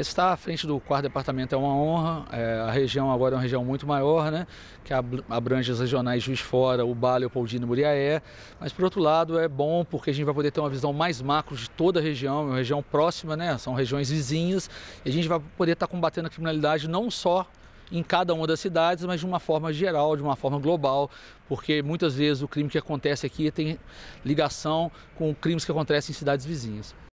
estar à frente do quarto departamento é uma honra. É, a região agora é uma região muito maior, né? Que abrange as regionais Juiz Fora, o Leopoldina e Muriaé. Mas, por outro lado, é bom porque a gente vai poder ter uma visão mais macro de toda a região, é uma região próxima, né? São regiões vizinhas. E a gente vai poder estar combatendo a criminalidade não só em cada uma das cidades, mas de uma forma geral, de uma forma global, porque muitas vezes o crime que acontece aqui tem ligação com crimes que acontecem em cidades vizinhas.